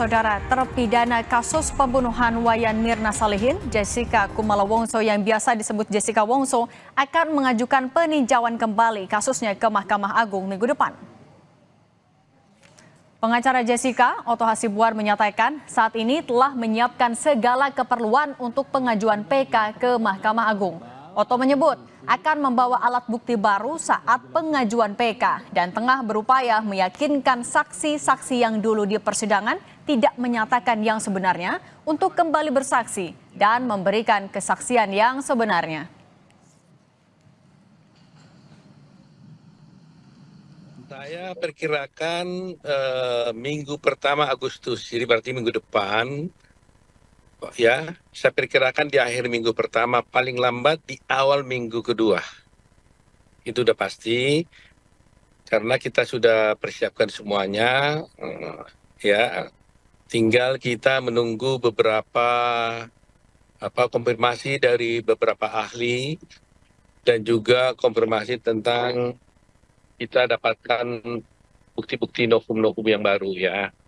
Saudara terpidana kasus pembunuhan Wayan Mirna Salihin, Jessica Kumala Wongso yang biasa disebut Jessica Wongso akan mengajukan peninjauan kembali kasusnya ke Mahkamah Agung minggu depan. Pengacara Jessica, Otto Hasibuan menyatakan saat ini telah menyiapkan segala keperluan untuk pengajuan PK ke Mahkamah Agung. Oto menyebut akan membawa alat bukti baru saat pengajuan PK dan tengah berupaya meyakinkan saksi-saksi yang dulu di persidangan tidak menyatakan yang sebenarnya untuk kembali bersaksi dan memberikan kesaksian yang sebenarnya. Saya perkirakan uh, minggu pertama Agustus, jadi berarti minggu depan ya saya perkirakan di akhir minggu pertama paling lambat di awal minggu kedua itu sudah pasti karena kita sudah persiapkan semuanya eh, ya tinggal kita menunggu beberapa apa konfirmasi dari beberapa ahli dan juga konfirmasi tentang kita dapatkan bukti-bukti novum-novum yang baru ya